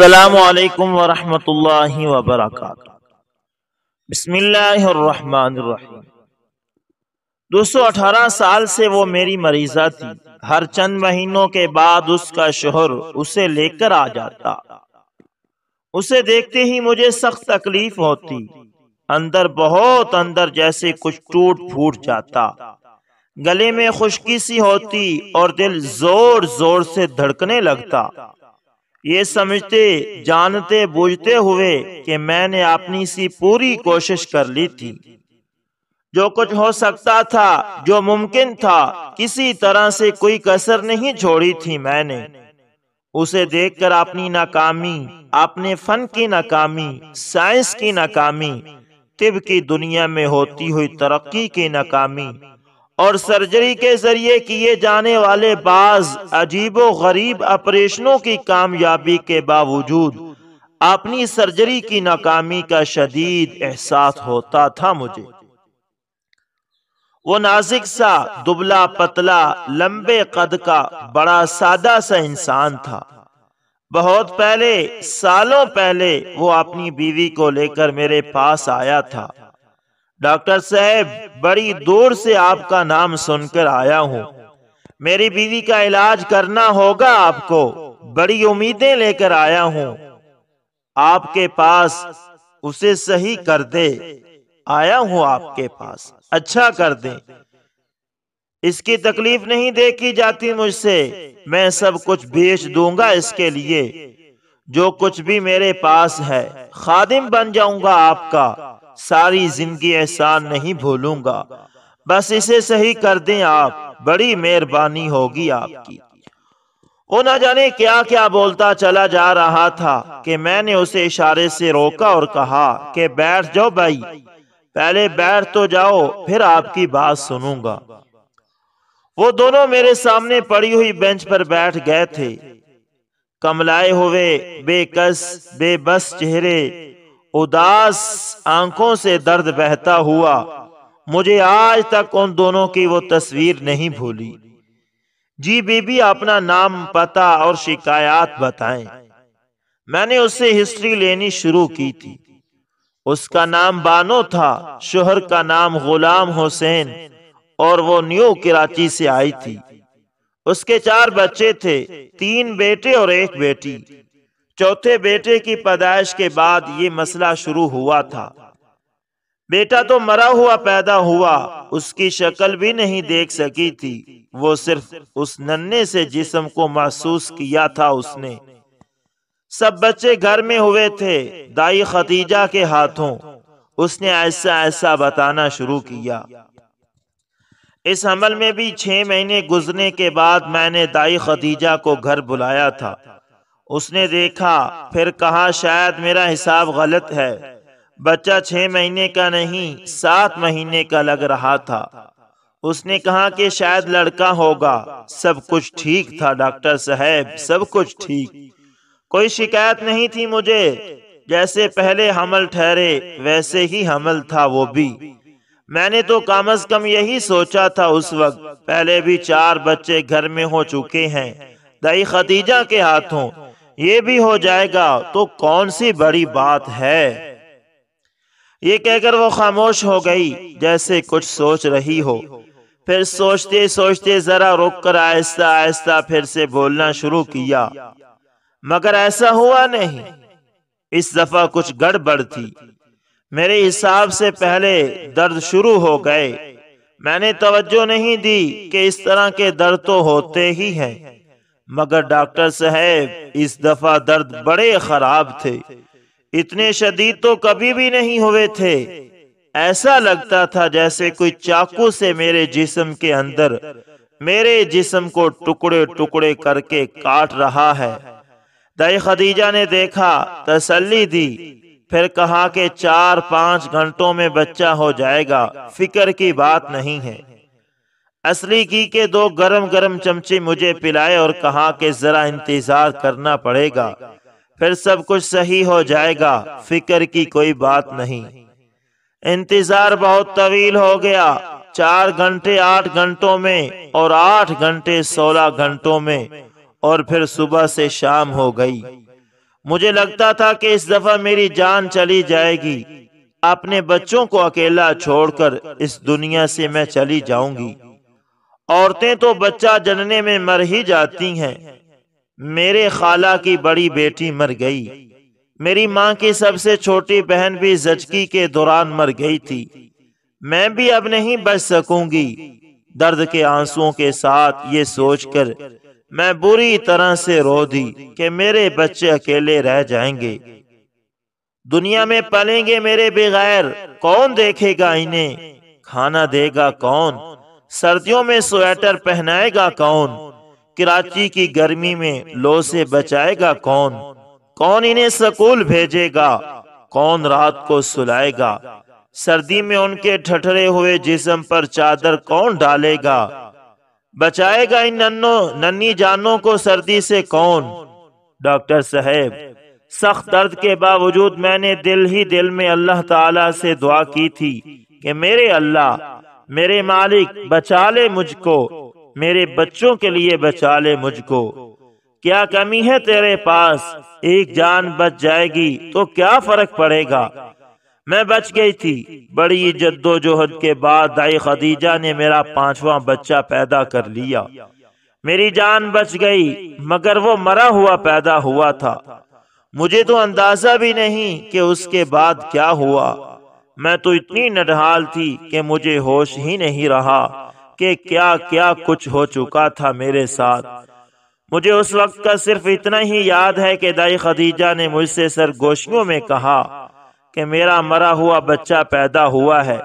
असलकम वबरक बसमीम अठारह साल से वो मेरी मरीजा थी हर चंद महीनों के बाद उसका शोहर उसे लेकर आ जाता उसे देखते ही मुझे सख्त तकलीफ होती अंदर बहुत अंदर जैसे कुछ टूट फूट जाता गले में खुशकी सी होती और दिल जोर जोर से धड़कने लगता ये समझते जानते बूझते हुए कि मैंने अपनी सी पूरी कोशिश कर ली थी जो कुछ हो सकता था जो मुमकिन था किसी तरह से कोई कसर नहीं छोड़ी थी मैंने उसे देखकर अपनी नाकामी अपने फन की नाकामी साइंस की नाकामी तिब की दुनिया में होती हुई तरक्की की नाकामी और सर्जरी के जरिए किए जाने वाले बाज अजीब गरीब ऑपरेशनों की कामयाबी के बावजूद अपनी सर्जरी की नाकामी का शदीद एहसास होता था मुझे वो नाजिक सा दुबला पतला लंबे कद का बड़ा सादा सा इंसान था बहुत पहले सालों पहले वो अपनी बीवी को लेकर मेरे पास आया था डॉक्टर साहब बड़ी दूर से आपका नाम सुनकर आया हूँ मेरी बीवी का इलाज करना होगा आपको बड़ी उम्मीदें लेकर आया हूँ आपके पास उसे सही कर दे आया हूँ आपके पास अच्छा कर दे इसकी तकलीफ नहीं देखी जाती मुझसे मैं सब कुछ बेच दूंगा इसके लिए जो कुछ भी मेरे पास है खादिम बन जाऊंगा आपका सारी जिंदगी एहसान नहीं भूलूंगा बस इसे सही कर दें आप बड़ी मेहरबानी होगी आपकी वो ना जाने क्या क्या बोलता चला जा रहा था कि मैंने उसे इशारे से रोका और कहा कि बैठ जाओ भाई पहले बैठ तो जाओ फिर आपकी बात सुनूंगा वो दोनों मेरे सामने पड़ी हुई बेंच पर बैठ गए थे कमलाए हुए बेकस बेबस चेहरे उदास आंखों से दर्द बहता हुआ मुझे आज तक उन दोनों की वो तस्वीर नहीं भूली जी बीबी अपना नाम पता और शिकायत बताएं मैंने उससे हिस्ट्री लेनी शुरू की थी उसका नाम बानो था शोहर का नाम गुलाम हुसैन और वो न्यू कराची से आई थी उसके चार बच्चे थे तीन बेटे और एक बेटी चौथे बेटे की पैदाइश के बाद ये मसला शुरू हुआ था बेटा तो मरा हुआ पैदा हुआ उसकी शक्ल भी नहीं देख सकी थी वो सिर्फ उस नन्हे से जिस्म को महसूस किया था उसने सब बच्चे घर में हुए थे दाई खतीजा के हाथों उसने ऐसा ऐसा बताना शुरू किया इस हमल में भी छह महीने गुजरने के बाद मैंने दाई खदीजा को घर बुलाया था उसने देखा फिर कहा शायद मेरा हिसाब गलत है बच्चा छः महीने का नहीं सात महीने का लग रहा था उसने कहा कि शायद लड़का होगा सब कुछ ठीक था डॉक्टर साहब सब कुछ ठीक कोई शिकायत नहीं थी मुझे जैसे पहले हमल ठहरे वैसे ही हमल था वो भी मैंने तो कम अज कम यही सोचा था उस वक्त पहले भी चार बच्चे घर में हो चुके हैं दही खदीजा के हाथों ये भी हो जाएगा तो कौन सी बड़ी बात है ये कहकर वो खामोश हो गई जैसे कुछ सोच रही हो फिर सोचते सोचते जरा रुक कर आहिस्ता आहिस्ता फिर से बोलना शुरू किया मगर ऐसा हुआ नहीं इस दफा कुछ गड़बड़ थी मेरे हिसाब से पहले दर्द शुरू हो गए मैंने तवज्जो नहीं दी कि इस तरह के दर्द तो होते ही हैं मगर डॉक्टर साहब इस दफा दर्द बड़े खराब थे इतने शदीद तो कभी भी नहीं हुए थे ऐसा लगता था जैसे कोई चाकू से मेरे जिस्म के अंदर मेरे जिस्म को टुकड़े टुकड़े करके काट रहा है दई खदीजा ने देखा तसल्ली दी फिर कहा कि चार पांच घंटों में बच्चा हो जाएगा फिक्र की बात नहीं है असली घी के दो गरम गरम चमचे मुझे पिलाए और कहा कि जरा इंतजार करना पड़ेगा फिर सब कुछ सही हो जाएगा फिक्र की कोई बात नहीं इंतजार बहुत तवील हो गया चार घंटे आठ घंटों में और आठ घंटे सोलह घंटों में और फिर सुबह से शाम हो गई मुझे लगता था कि इस दफा मेरी जान चली जाएगी अपने बच्चों को अकेला छोड़कर इस दुनिया से मैं चली जाऊंगी औरतें तो बच्चा जनने में मर ही जाती हैं मेरे खाला की बड़ी बेटी मर गई मेरी माँ की सबसे छोटी बहन भी जचकी के दौरान मर गई थी मैं भी अब नहीं बच सकूंगी दर्द के आंसुओं के साथ ये सोचकर मैं बुरी तरह से रो दी कि मेरे बच्चे अकेले रह जाएंगे दुनिया में पलेंगे मेरे बगैर कौन देखेगा इन्हें खाना देगा कौन सर्दियों में स्वेटर पहनाएगा कौन कराची की गर्मी में लो से बचाएगा कौन कौन इन्हें स्कूल भेजेगा कौन रात को सुलाएगा सर्दी में उनके ठठरे हुए जिसम पर चादर कौन डालेगा बचाएगा इन नन्नो नन्नी जानों को सर्दी से कौन डॉक्टर साहेब सख्त दर्द के बावजूद मैंने दिल ही दिल में अल्लाह ताला से दुआ की थी कि मेरे अल्लाह मेरे मालिक बचा ले मुझको मेरे बच्चों के लिए बचा ले मुझको क्या कमी है तेरे पास एक जान बच जाएगी तो क्या फर्क पड़ेगा मैं बच गई थी बड़ी जद्दोजहद के बाद दाई खदीजा ने मेरा पांचवा बच्चा पैदा कर लिया मेरी जान बच गई मगर वो मरा हुआ पैदा हुआ था मुझे तो अंदाजा भी नहीं कि उसके बाद क्या हुआ मैं तो इतनी नडहाल थी कि मुझे होश ही नहीं रहा कि क्या क्या कुछ हो चुका था मेरे साथ मुझे उस वक्त का सिर्फ इतना ही याद है कि दाई खदीजा ने मुझसे सरगोशियों में कहा कि मेरा मरा हुआ बच्चा पैदा हुआ है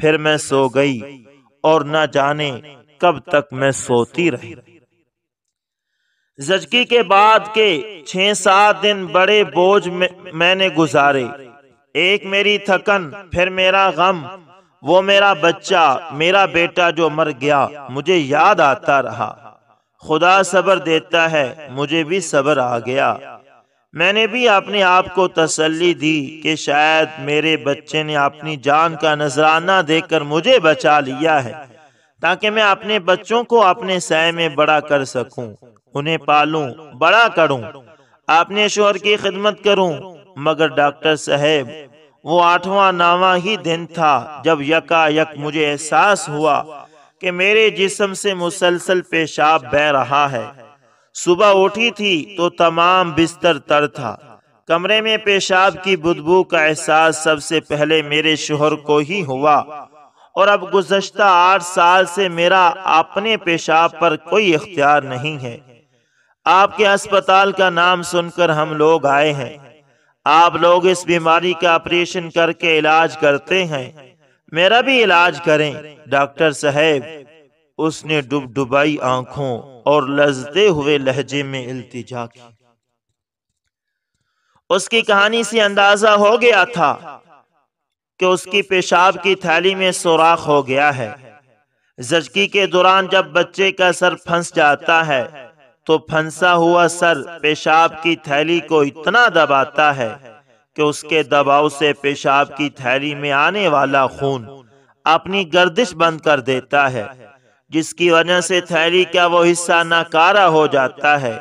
फिर मैं सो गई और न जाने कब तक मैं सोती रही जचकी के बाद के छह सात दिन बड़े बोझ में मैंने गुजारे एक मेरी थकन फिर मेरा गम वो मेरा बच्चा मेरा बेटा जो मर गया मुझे याद आता रहा खुदा सबर देता है मुझे भी सबर आ गया मैंने भी अपने आप को तसल्ली दी कि शायद मेरे बच्चे ने अपनी जान का नजराना देकर मुझे बचा लिया है ताकि मैं अपने बच्चों को अपने सय में बड़ा कर सकूं, उन्हें पालूं, बड़ा करूं, अपने शोहर की खिदमत करूं, मगर डॉक्टर साहेब वो आठवां नावा ही दिन था जब यकायक मुझे एहसास हुआ कि मेरे जिसम से मुसलसल पेशाब बह रहा है सुबह उठी थी तो तमाम बिस्तर तर था कमरे में पेशाब की बुदबू का एहसास सबसे पहले मेरे शोहर को ही हुआ और अब गुजशत आठ साल से मेरा अपने पेशाब पर कोई इख्तियार नहीं है आपके अस्पताल का नाम सुनकर हम लोग आए हैं आप लोग इस बीमारी का ऑपरेशन करके इलाज करते हैं मेरा भी इलाज करें डॉक्टर साहब उसने डुब डुबाई आंखों और लजते हुए लहजे में इल्तिजा की उसकी कहानी से अंदाजा हो गया था कि उसकी पेशाब की थैली में सुराख हो गया है जचकी के दौरान जब बच्चे का सर फंस जाता है तो फंसा हुआ सर पेशाब की थैली को इतना दबाता है कि उसके दबाव से पेशाब की थैली में आने वाला खून अपनी गर्दिश बंद कर देता है जिसकी वजह से थैली का वो हिस्सा नाकारा हो जाता है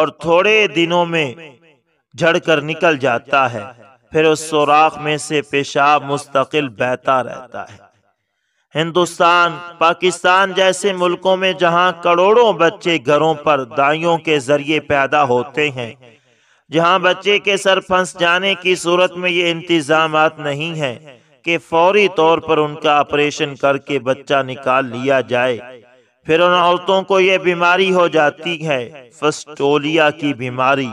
और थोड़े दिनों में झड़कर निकल जाता है फिर उस सुराख में से पेशाब मुस्तकिल बहता रहता है हिंदुस्तान पाकिस्तान जैसे मुल्कों में जहां करोड़ों बच्चे घरों पर दाइयों के जरिए पैदा होते हैं जहां बच्चे के सर फंस जाने की सूरत में ये इंतजाम नहीं है कि फौरी तौर पर उनका ऑपरेशन करके बच्चा निकाल लिया जाए फिर उन औरतों को यह बीमारी हो जाती है फस्टोलिया की बीमारी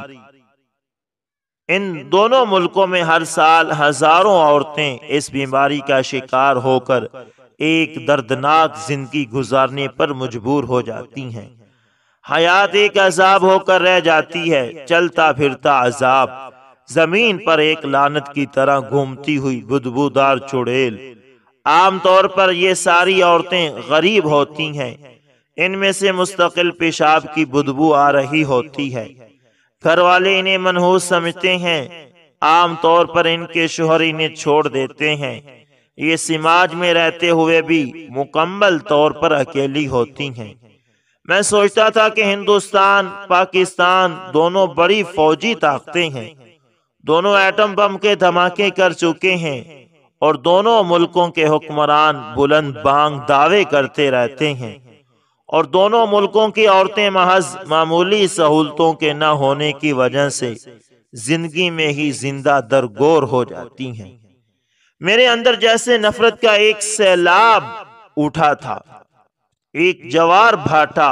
इन दोनों मुल्कों में हर साल हजारों औरतें इस बीमारी का शिकार होकर एक दर्दनाक जिंदगी गुजारने पर मजबूर हो जाती हैं हयात एक अजाब होकर रह जाती है चलता फिरता अजाब जमीन पर एक लानत की तरह घूमती हुई बुदबूदार चुड़ैल आमतौर पर ये सारी औरतें गरीब होती हैं इनमें से मुस्तकिल पेशाब की बुदबू आ रही होती है घर वाले इन्हें मनहूस समझते हैं आमतौर पर इनके शोहर इन्हें छोड़ देते हैं ये समाज में रहते हुए भी मुकम्मल तौर पर अकेली होती हैं मैं सोचता था कि हिंदुस्तान पाकिस्तान दोनों बड़ी फौजी ताकतें हैं दोनों एटम बम के धमाके कर चुके हैं और दोनों मुल्कों के हुक्मरान बुलंद बांग दावे करते रहते हैं और दोनों मुल्कों की औरतें महज मामूली सहूलतों के न होने की वजह से जिंदगी में ही जिंदा दरगोर हो जाती हैं मेरे अंदर जैसे नफरत का एक सैलाब उठा था एक जवार भाटा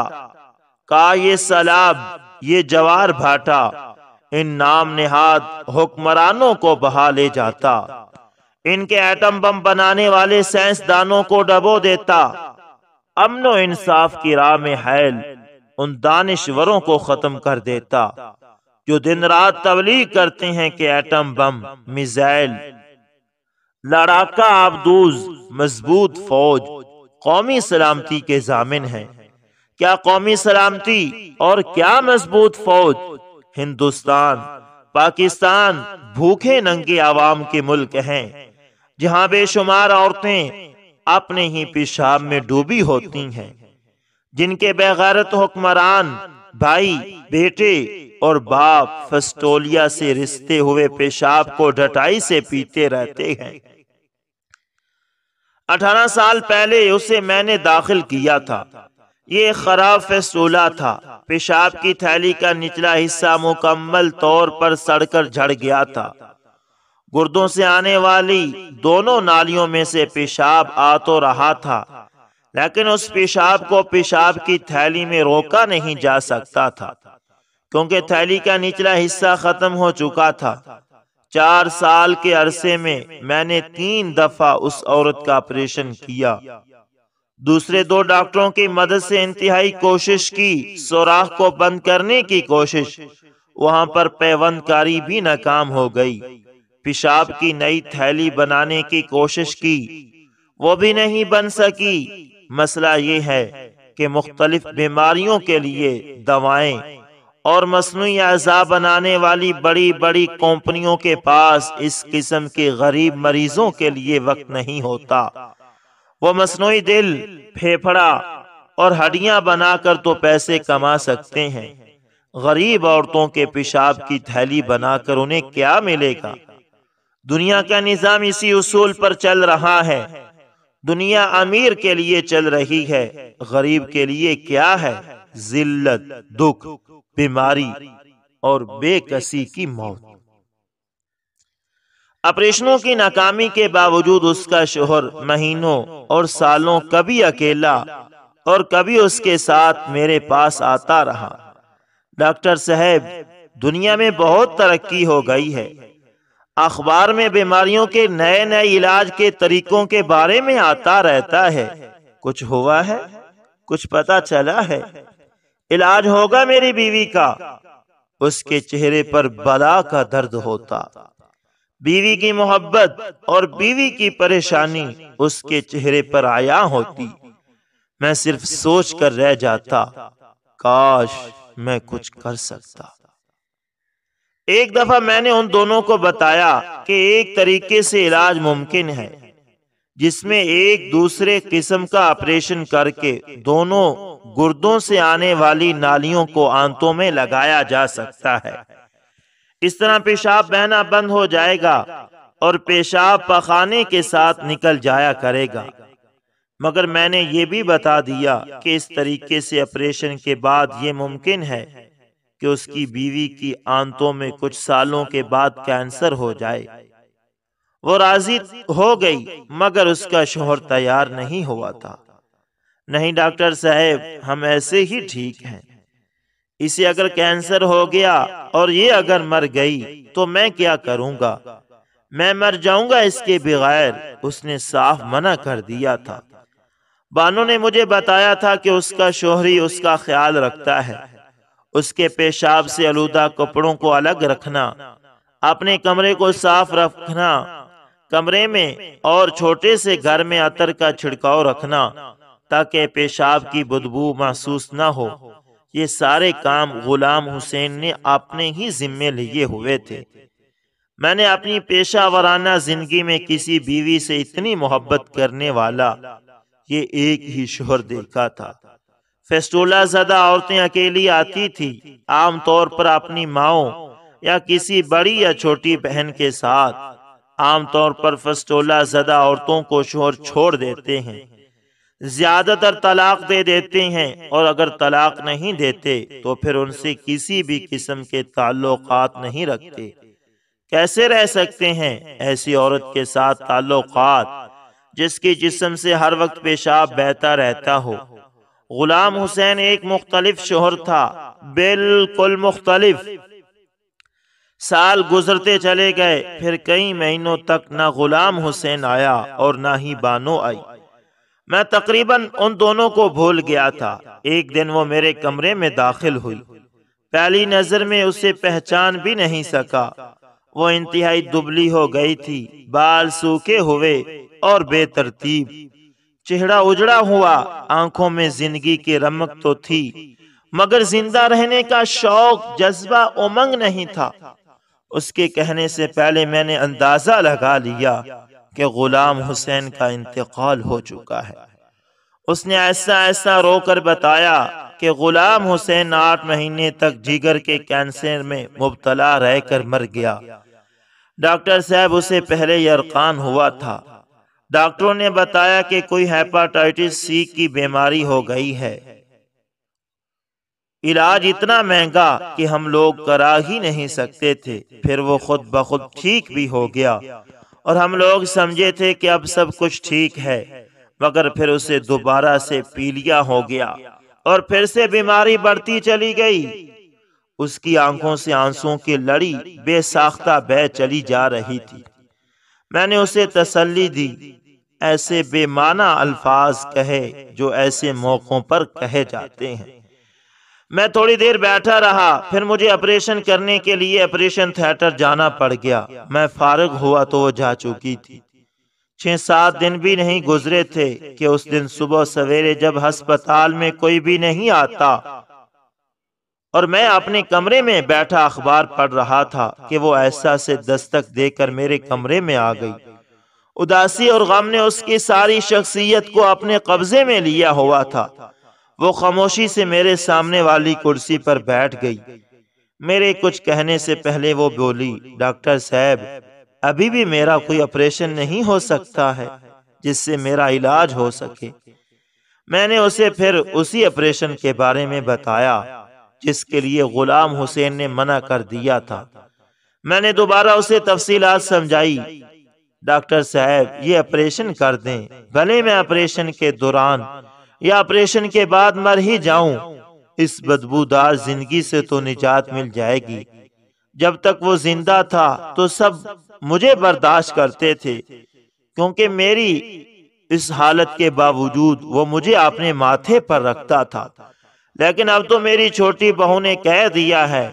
का ये सैलाब ये जवार भाटा इन नाम निहाद हुक्मरानों को बहा ले जाता इनके एटम बम बनाने वाले साइंसदानों को डबो देता अमनो इंसाफ की राह में हैल उन दानश्वरों को खत्म कर देता जो दिन रात तबलीग करते हैं कि एटम बम मिजाइल लड़ाका आबदूज मजबूत फौज कौमी सलामती के जामिन है क्या कौमी सलामती और क्या मजबूत फौज हिंदुस्तान पाकिस्तान भूखे नंगे आवाम के मुल्क हैं जहां बेशुमार औरतें अपने ही पेशाब में डूबी होती हैं जिनके बेगैरत हुक्मरान भाई बेटे और बाप फस्टोलिया से रिश्ते हुए पेशाब को डटाई से पीते रहते हैं अठारह साल पहले उसे मैंने दाखिल किया था ये खराब फैसला था पेशाब की थैली का निचला हिस्सा मुकम्मल तौर पर सड़कर झड़ गया था गुर्दों से आने वाली दोनों नालियों में से पेशाब आ तो रहा था लेकिन उस पेशाब को पेशाब की थैली में रोका नहीं जा सकता था क्योंकि थैली का निचला हिस्सा खत्म हो चुका था चार साल के अरसे में मैंने तीन दफा उस औरत का ऑपरेशन किया दूसरे दो डॉक्टरों की मदद से इंतहाई कोशिश की सोराख को बंद करने की कोशिश वहां पर पैवंदकारी भी नाकाम हो गई पेशाब की नई थैली बनाने की कोशिश की वो भी नहीं बन सकी मसला ये है कि मुख्तलिफ बीमारियों के लिए दवाएं और मसनू अज़ा बनाने वाली बड़ी बड़ी कंपनियों के पास इस किस्म के गरीब मरीजों के लिए वक्त नहीं होता वो मसनू दिल फेफड़ा और हड्डियां बनाकर तो पैसे कमा सकते हैं गरीब औरतों के पेशाब की थैली बनाकर उन्हें क्या मिलेगा दुनिया का निज़ाम इसी उसूल पर चल रहा है दुनिया अमीर के लिए चल रही है गरीब के लिए क्या है जिल्लत दुख बीमारी और बेकसी की मौत ऑपरेशनों की नाकामी के बावजूद उसका शोहर महीनों और सालों कभी अकेला और कभी उसके साथ मेरे पास आता रहा डॉक्टर साहब दुनिया में बहुत तरक्की हो गई है अखबार में बीमारियों के नए नए इलाज के तरीकों के बारे में आता रहता है कुछ हुआ है कुछ पता चला है इलाज होगा मेरी बीवी का उसके चेहरे पर बला का दर्द होता बीवी की मोहब्बत और बीवी की परेशानी उसके चेहरे पर आया होती मैं सिर्फ सोच कर रह जाता काश मैं कुछ कर सकता एक दफा मैंने उन दोनों को बताया कि एक तरीके से इलाज मुमकिन है जिसमें एक दूसरे किस्म का ऑपरेशन करके दोनों गुर्दों से आने वाली नालियों को आंतों में लगाया जा सकता है इस तरह पेशाब बहना बंद हो जाएगा और पेशाब पखाने के साथ निकल जाया करेगा मगर मैंने ये भी बता दिया कि इस तरीके से ऑपरेशन के बाद ये मुमकिन है कि उसकी बीवी की आंतों में कुछ सालों के बाद कैंसर हो जाए वो राजी हो गई मगर उसका शोहर तैयार नहीं हुआ था नहीं डॉक्टर साहेब हम ऐसे ही ठीक हैं इसे अगर कैंसर हो गया और ये अगर मर गई तो मैं क्या करूंगा मैं मर जाऊंगा इसके बगैर उसने साफ मना कर दिया था बानो ने मुझे बताया था कि उसका शोहरी उसका ख्याल रखता है उसके पेशाब से आलूदा कपड़ों को अलग रखना अपने कमरे को साफ रखना कमरे में और छोटे से घर में अतर का छिड़काव रखना ताकि पेशाब की बदबू महसूस ना हो ये सारे काम गुलाम हुसैन ने अपने ही जिम्मे लिए हुए थे मैंने अपनी पेशा वराना जिंदगी में किसी बीवी से इतनी मोहब्बत करने वाला ये एक ही शोहर देखा था फेस्टोला ज्यादा औरतें अकेली आती थी आमतौर पर अपनी माओ या किसी बड़ी या छोटी बहन के साथ आमतौर पर फस्टोला जदा औरतों को शोहर छोड़ देते हैं ज़्यादातर तलाक दे देते हैं और अगर तलाक नहीं देते तो फिर उनसे किसी भी किस्म के ताल्लुक नहीं रखते कैसे रह सकते हैं ऐसी औरत के साथ ताल्लुक जिसके जिस्म से हर वक्त पेशाब बहता रहता हो गुलाम हुसैन एक मुख्तलिफ शोहर था बिल्कुल मुख्तलिफ साल गुजरते चले गए फिर कई महीनों तक ना गुलाम हुसैन आया और ना ही बानो आई मैं तकरीबन उन दोनों को भूल गया था एक दिन वो मेरे कमरे में दाखिल हुई पहली नजर में उसे पहचान भी नहीं सका वो इंतहाई दुबली हो गई थी बाल सूखे हुए और बेतरतीब चेहरा उजड़ा हुआ आंखों में जिंदगी की रमक तो थी मगर जिंदा रहने का शौक जज्बा उमंग नहीं था उसके कहने से पहले मैंने अंदाज़ा लगा लिया कि ग़ुलाम हुसैन का इंतकाल हो चुका है उसने ऐसा ऐसा रोकर बताया कि ग़ुलाम हुसैन आठ महीने तक जिगर के कैंसर में मुबतला रहकर मर गया डॉक्टर साहब उसे पहले यरकान हुआ था डॉक्टरों ने बताया कि कोई हेपाटाइटिस सी की बीमारी हो गई है इलाज इतना महंगा कि हम लोग करा ही नहीं सकते थे फिर वो खुद ब खुद ठीक भी हो गया और हम लोग समझे थे कि अब सब कुछ ठीक है मगर फिर उसे दोबारा से पीलिया हो गया और फिर से बीमारी बढ़ती चली गई उसकी आंखों से आंसुओं की लड़ी बेसाख्ता बह चली जा रही थी मैंने उसे तसल्ली दी ऐसे बेमाना अल्फाज कहे जो ऐसे मौक़ों पर कहे जाते हैं मैं थोड़ी देर बैठा रहा फिर मुझे ऑपरेशन करने के लिए ऑपरेशन थिएटर जाना पड़ गया मैं फारग हुआ तो वो जा चुकी थी छह सात दिन भी नहीं गुजरे थे कि उस दिन सुबह सवेरे जब अस्पताल में कोई भी नहीं आता और मैं अपने कमरे में बैठा अखबार पढ़ रहा था कि वो ऐसा से दस्तक देकर मेरे कमरे में आ गई उदासी और गम ने उसकी सारी शख्सियत को अपने कब्जे में लिया हुआ था वो खामोशी से मेरे सामने वाली कुर्सी पर बैठ गई मेरे कुछ कहने से पहले वो बोली डॉक्टर साहब अभी भी मेरा कोई ऑपरेशन नहीं हो सकता है जिससे मेरा इलाज हो सके मैंने उसे फिर उसी ऑपरेशन के बारे में बताया जिसके लिए गुलाम हुसैन ने मना कर दिया था मैंने दोबारा उसे तफसीलात समझाई डॉक्टर साहब ये ऑपरेशन कर दें भले मैं ऑपरेशन के दौरान या ऑपरेशन के बाद मर ही जाऊं इस बदबूदार जिंदगी से तो निजात मिल जाएगी जब तक वो जिंदा था तो सब मुझे बर्दाश्त करते थे क्योंकि मेरी इस हालत के बावजूद वो मुझे अपने माथे पर रखता था लेकिन अब तो मेरी छोटी बहू ने कह दिया है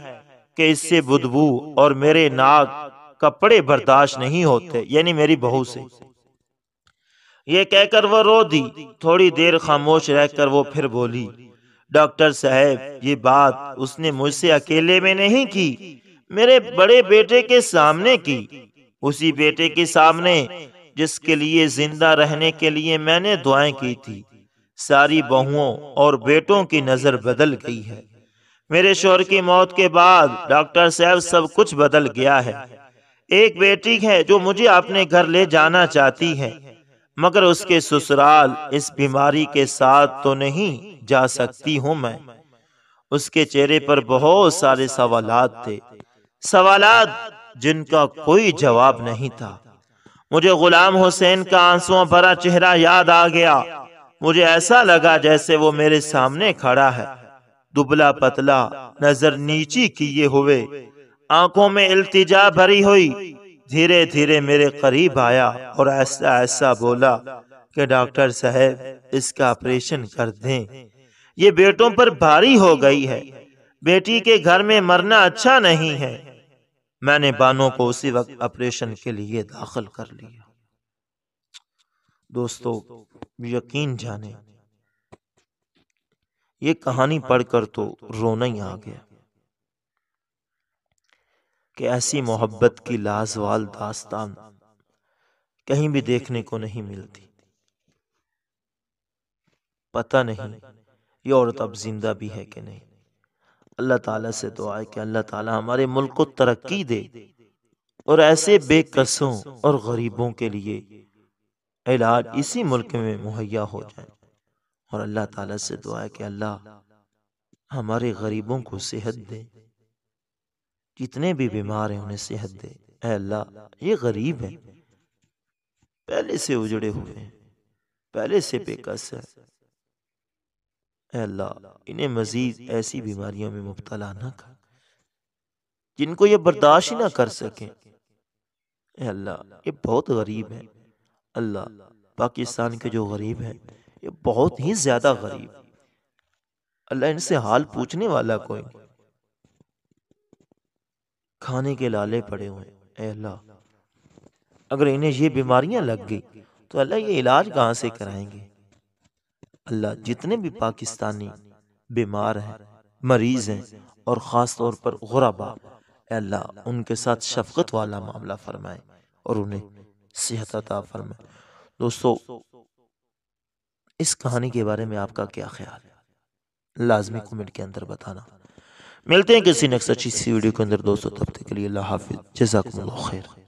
कि इससे बुदबू और मेरे नाक कपड़े बर्दाश्त नहीं होते यानी मेरी बहू से ये कहकर वो रो दी थोड़ी देर खामोश रहकर वो फिर बोली डॉक्टर साहब ये बात उसने मुझसे अकेले में नहीं की मेरे बड़े बेटे के सामने की उसी बेटे के सामने जिसके लिए जिंदा रहने के लिए मैंने दुआएं की थी सारी बहुओं और बेटों की नजर बदल गई है मेरे शोर की मौत के बाद डॉक्टर साहब सब कुछ बदल गया है एक बेटी है जो मुझे अपने घर ले जाना चाहती है मगर उसके ससुराल इस बीमारी के साथ तो नहीं जा सकती हूँ मैं उसके चेहरे पर बहुत सारे सवाल थे सवाल जिनका कोई जवाब नहीं था मुझे गुलाम हुसैन का आंसुओं भरा चेहरा याद आ गया मुझे ऐसा लगा जैसे वो मेरे सामने खड़ा है दुबला पतला नजर नीची किए हुए आंखों में इल्तिजा भरी हुई धीरे धीरे मेरे करीब आया और ऐसा ऐसा बोला कि डॉक्टर साहब इसका ऑपरेशन कर दें ये बेटों पर भारी हो गई है बेटी के घर में मरना अच्छा नहीं है मैंने बानों को उसी वक्त ऑपरेशन के लिए दाखिल कर लिया दोस्तों यकीन जाने ये कहानी पढ़कर तो रोना ही आ गया कि ऐसी मोहब्बत की लाजवाल दास्तान कहीं भी देखने को नहीं मिलती पता नहीं ये औरत अब जिंदा भी है कि नहीं अल्लाह ताला से दुआ है कि अल्लाह ताला हमारे मुल्क को तरक्की दे और ऐसे बेकसों और गरीबों के लिए इलाज इसी मुल्क में मुहैया हो जाए और अल्लाह ताला से दुआ है कि अल्लाह हमारे गरीबों को सेहत दे जितने भी बीमार हैं उन्हें सेहत दे अल्लाह ये गरीब है पहले से उजड़े हुए हैं पहले से बेकस है अल्लाह इन्हें मजीद ऐसी बीमारियों में मुबतला ना कर जिनको ये बर्दाश्त ही ना कर सके अल्लाह ये बहुत गरीब है अल्लाह पाकिस्तान के जो गरीब हैं ये बहुत ही ज़्यादा गरीब अल्लाह इनसे हाल पूछने वाला कोई खाने के लाले पड़े हुए अल्लाह अगर इन्हें ये बीमारियां लग गई तो अल्लाह ये इलाज कहाँ से कराएंगे अल्लाह जितने भी पाकिस्तानी बीमार हैं मरीज हैं और ख़ास तौर पर गुराबा अल्लाह उनके साथ शफकत वाला मामला फरमाए और उन्हें सेहत अता फरमाए दोस्तों इस कहानी के बारे में आपका क्या ख्याल है लाजमी कमेंट के अंदर बताना मिलते हैं किसी नेक्स्ट अच्छी सी वीडियो के अंदर दोस्तों तब तक के लिए अल्लाह हाफिज जजाकल्ला खैर